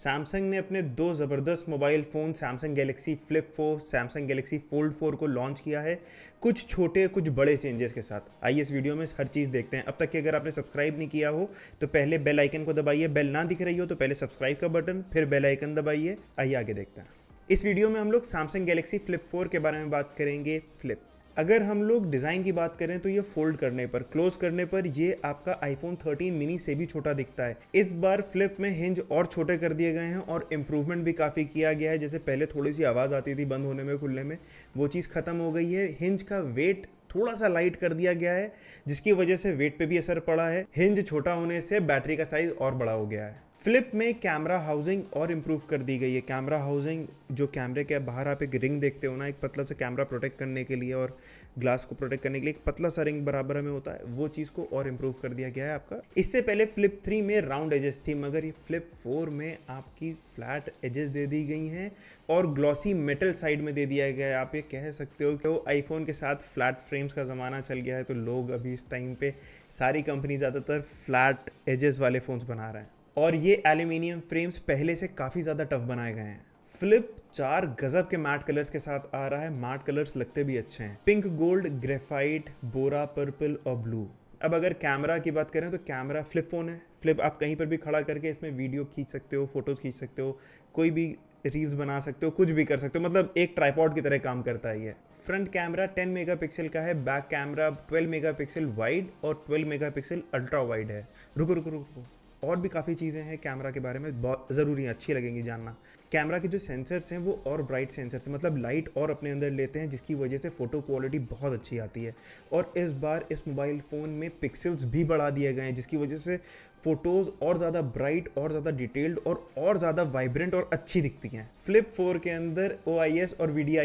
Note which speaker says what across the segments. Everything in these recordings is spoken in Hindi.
Speaker 1: सैमसंग ने अपने दो ज़बरदस्त mobile phone Samsung Galaxy Flip four Samsung Galaxy Fold four को लॉन्च किया है कुछ छोटे कुछ बड़े चेंजेस के साथ आइए इस वीडियो में हर चीज़ देखते हैं अब तक कि अगर आपने सब्सक्राइब नहीं किया हो तो पहले बेल आइकन को दबाइए बेल ना दिख रही हो तो पहले सब्सक्राइब का बटन फिर बेल आइकन दबाइए आइए आगे देखते हैं इस वीडियो में हम लोग सैमसंग गैलेक्सी फ्लिप फोर के बारे में बात करेंगे फ्लिप अगर हम लोग डिज़ाइन की बात करें तो ये फोल्ड करने पर क्लोज करने पर ये आपका आईफोन 13 मिनी से भी छोटा दिखता है इस बार फ्लिप में हिंज और छोटे कर दिए गए हैं और इम्प्रूवमेंट भी काफ़ी किया गया है जैसे पहले थोड़ी सी आवाज़ आती थी बंद होने में खुलने में वो चीज़ ख़त्म हो गई है हिंज का वेट थोड़ा सा लाइट कर दिया गया है जिसकी वजह से वेट पर भी असर पड़ा है हिंज छोटा होने से बैटरी का साइज़ और बड़ा हो गया है फ्लिप में कैमरा हाउसिंग और इम्प्रूव कर दी गई है कैमरा हाउसिंग जो कैमरे के बाहर आप एक रिंग देखते हो ना एक पतला सा कैमरा प्रोटेक्ट करने के लिए और ग्लास को प्रोटेक्ट करने के लिए एक पतला सा रिंग बराबर में होता है वो चीज़ को और इम्प्रूव कर दिया गया है आपका इससे पहले फ्लिप थ्री में राउंड एजेस थी मगर ये फ्लिप फोर में आपकी फ्लैट एजेस दे दी गई हैं और ग्लॉसी मेटल साइड में दे दिया गया है आप ये कह सकते हो कि वो आईफोन के साथ फ्लैट फ्रेम्स का ज़माना चल गया है तो लोग अभी इस टाइम पर सारी कंपनी ज़्यादातर फ्लैट एजेस वाले फ़ोन्स बना रहे हैं और ये एल्यूमिनियम फ्रेम्स पहले से काफ़ी ज़्यादा टफ बनाए गए हैं फ्लिप चार गजब के मैट कलर्स के साथ आ रहा है मैट कलर्स लगते भी अच्छे हैं pink gold graphite Bora purple और ब्लू अब अगर कैमरा की बात करें तो कैमरा फ्लिप फ़ोन है फ्लिप आप कहीं पर भी खड़ा करके इसमें वीडियो खींच सकते हो फोटोज़ खींच सकते हो कोई भी रील्स बना सकते हो कुछ भी कर सकते हो मतलब एक ट्राईपॉड की तरह काम करता है ये फ्रंट कैमरा 10 मेगापिक्सल का है बैक कैमरा 12 मेगापिक्सल वाइड और 12 मेगापिक्सल अल्ट्रा वाइड है रुको रुको रुको और भी काफ़ी चीज़ें हैं कैमरा के बारे में बहुत ज़रूरी हैं अच्छी लगेंगी जानना कैमरा के जो सेंसर्स हैं वो और ब्राइट सेंसर्स हैं मतलब लाइट और अपने अंदर लेते हैं जिसकी वजह से फ़ोटो क्वालिटी बहुत अच्छी आती है और इस बार इस मोबाइल फ़ोन में पिक्सल्स भी बढ़ा दिए गए हैं जिसकी वजह से फ़ोटोज़ और ज़्यादा ब्राइट और ज़्यादा डिटेल्ड और और ज़्यादा वाइब्रेंट और अच्छी दिखती हैं फ्लिप फोर के अंदर ओ और वी भी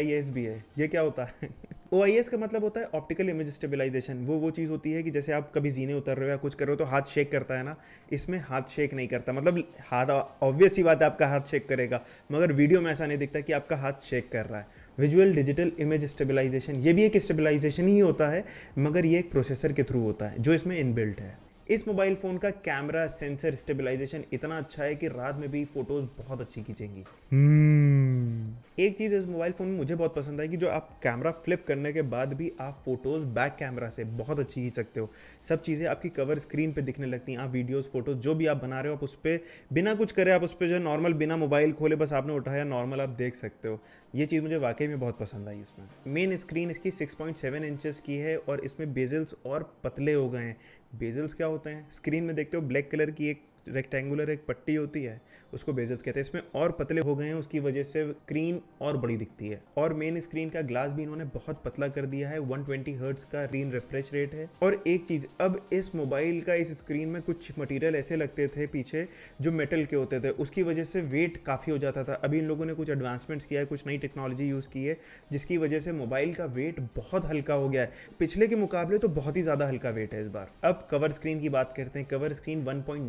Speaker 1: है ये क्या होता है ओ का मतलब होता है ऑप्टिकल इमेज स्टेबलाइजेशन वो वो चीज़ होती है कि जैसे आप कभी जीने उतर रहे हो या कुछ कर रहे हो तो हाथ शेक करता है ना इसमें हाथ शेक नहीं करता मतलब हाथ ऑब्वियस ही बात है आपका हाथ शेक करेगा मगर वीडियो में ऐसा नहीं दिखता कि आपका हाथ शेक कर रहा है विजुअल डिजिटल इमेज स्टेबिलाईजेशन ये भी एक स्टेबिलाइजेशन ही होता है मगर ये एक प्रोसेसर के थ्रू होता है जो इसमें इनबिल्ट है इस मोबाइल फ़ोन का कैमरा सेंसर स्टेबलाइजेशन इतना अच्छा है कि रात में भी फोटोज़ बहुत अच्छी खींचेंगी हम्म। एक चीज़ इस मोबाइल फ़ोन में मुझे बहुत पसंद आई कि जो आप कैमरा फ्लिप करने के बाद भी आप फोटोज़ बैक कैमरा से बहुत अच्छी खींच सकते हो सब चीज़ें आपकी कवर स्क्रीन पे दिखने लगती हैं आप वीडियोज़ फोटोज़ जो भी आप बना रहे हो आप उस पर बिना कुछ करे आप उस पर जो है नॉर्मल बिना मोबाइल खोले बस आपने उठाया नॉर्मल आप देख सकते हो ये चीज़ मुझे वाकई में बहुत पसंद आई इसमें मेन स्क्रीन इसकी सिक्स पॉइंट की है और इसमें बेजल्स और पतले हो गए हैं बेजल्स क्या होते हैं स्क्रीन में देखते हो ब्लैक कलर की एक रेक्टेंगुलर एक पट्टी होती है उसको बेजल्स कहते हैं इसमें और पतले हो गए हैं उसकी वजह से स्क्रीन और बड़ी दिखती है और मेन स्क्रीन का ग्लास भी इन्होंने बहुत पतला कर दिया है 120 ट्वेंटी का रीन रिफ्रेश रेट है और एक चीज़ अब इस मोबाइल का इस स्क्रीन में कुछ मटीरियल ऐसे लगते थे पीछे जो मेटल के होते थे उसकी वजह से वेट काफ़ी हो जाता था अभी इन लोगों ने कुछ एडवांसमेंट्स किया है कुछ नई टेक्नोलॉजी यूज़ की है जिसकी वजह से मोबाइल का वेट बहुत हल्का हो गया है पिछले के मुकाबले तो बहुत ही ज़्यादा हल्का वेट है इस बार अब कवर स्क्रीन की बात करते हैं cover screen one point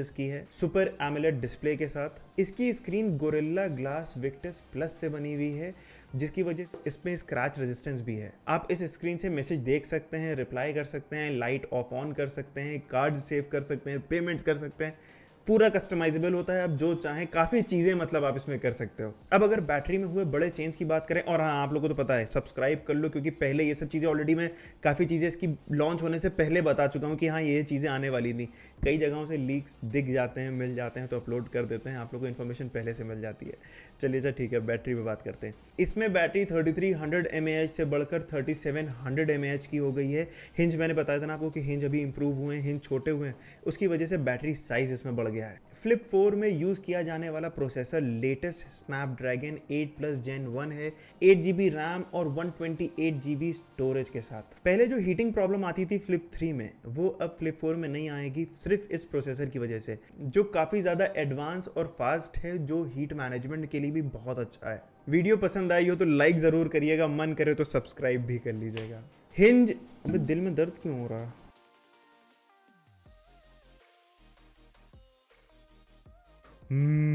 Speaker 1: inches की है सुपर एमलेट डिस्प्ले के साथ इसकी screen Gorilla Glass Victus plus से बनी हुई है जिसकी वजह से इसमें स्क्रैच रेजिस्टेंस भी है आप इस स्क्रीन से मैसेज देख सकते हैं रिप्लाई कर सकते हैं लाइट ऑफ ऑन कर सकते हैं कार्ड सेव कर सकते हैं पेमेंट्स कर सकते हैं पूरा कस्टमाइजेबल होता है आप जो चाहें काफ़ी चीज़ें मतलब आप इसमें कर सकते हो अब अगर बैटरी में हुए बड़े चेंज की बात करें और हाँ आप लोगों को तो पता है सब्सक्राइब कर लो क्योंकि पहले ये सब चीज़ें ऑलरेडी मैं काफ़ी चीज़ें इसकी लॉन्च होने से पहले बता चुका हूँ कि हाँ ये चीज़ें आने वाली थी कई जगहों से लीक्स दिख जाते हैं मिल जाते हैं तो अपलोड कर देते हैं आप लोग को इन्फॉर्मेशन पहले से मिल जाती है चलिए सर अच्छा, ठीक है बैटरी पर बात करते हैं इसमें बैटरी थर्टी थ्री हंड्रेड से बढ़कर थर्टी सेवन हंड्रेड की हो गई है हिंज मैंने बताया था ना आपको कि हिंज अभी इंप्रूव हुए हैं हिंज छोटे हुए हैं उसकी वजह से बैटरी साइज इसमें बढ़ बढ़ गया है फ्लिप फोर में यूज़ किया जाने वाला processor latest Snapdragon 8 plus gen 1 है 8 जी रैम और 128 जी स्टोरेज के साथ पहले जो हीटिंग प्रॉब्लम आती थी फ्लिप थ्री में वो अब फ्लिप फोर में नहीं आएगी सिर्फ इस प्रोसेसर की वजह से जो काफ़ी ज़्यादा एडवांस और फास्ट है जो हीट मैनेजमेंट के लिए भी बहुत अच्छा है वीडियो पसंद आई हो तो लाइक ज़रूर करिएगा मन करे तो सब्सक्राइब भी कर लीजिएगा हिंज अब दिल में दर्द क्यों हो रहा है Mm.